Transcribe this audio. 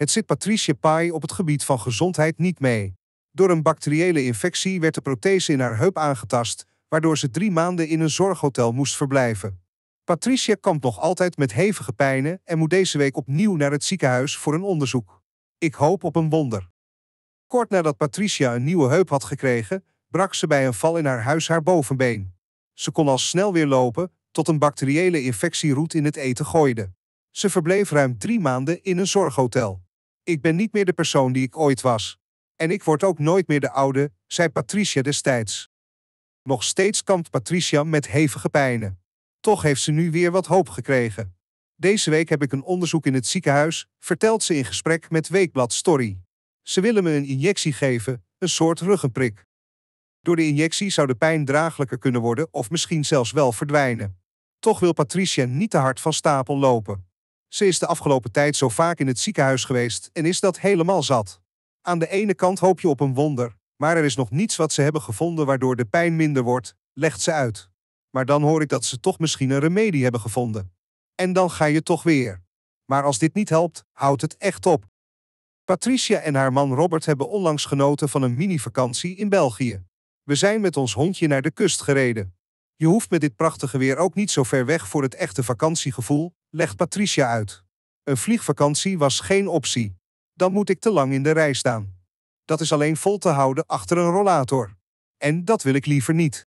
Het zit Patricia Pai op het gebied van gezondheid niet mee. Door een bacteriële infectie werd de prothese in haar heup aangetast, waardoor ze drie maanden in een zorghotel moest verblijven. Patricia kampt nog altijd met hevige pijnen en moet deze week opnieuw naar het ziekenhuis voor een onderzoek. Ik hoop op een wonder. Kort nadat Patricia een nieuwe heup had gekregen, brak ze bij een val in haar huis haar bovenbeen. Ze kon al snel weer lopen, tot een bacteriële infectie roet in het eten gooide. Ze verbleef ruim drie maanden in een zorghotel. Ik ben niet meer de persoon die ik ooit was. En ik word ook nooit meer de oude, zei Patricia destijds. Nog steeds kampt Patricia met hevige pijnen. Toch heeft ze nu weer wat hoop gekregen. Deze week heb ik een onderzoek in het ziekenhuis, vertelt ze in gesprek met Weekblad Story. Ze willen me een injectie geven, een soort ruggenprik. Door de injectie zou de pijn draaglijker kunnen worden of misschien zelfs wel verdwijnen. Toch wil Patricia niet te hard van stapel lopen. Ze is de afgelopen tijd zo vaak in het ziekenhuis geweest en is dat helemaal zat. Aan de ene kant hoop je op een wonder, maar er is nog niets wat ze hebben gevonden waardoor de pijn minder wordt, legt ze uit. Maar dan hoor ik dat ze toch misschien een remedie hebben gevonden. En dan ga je toch weer. Maar als dit niet helpt, houdt het echt op. Patricia en haar man Robert hebben onlangs genoten van een mini-vakantie in België. We zijn met ons hondje naar de kust gereden. Je hoeft met dit prachtige weer ook niet zo ver weg voor het echte vakantiegevoel, legt Patricia uit. Een vliegvakantie was geen optie. Dan moet ik te lang in de rij staan. Dat is alleen vol te houden achter een rollator. En dat wil ik liever niet.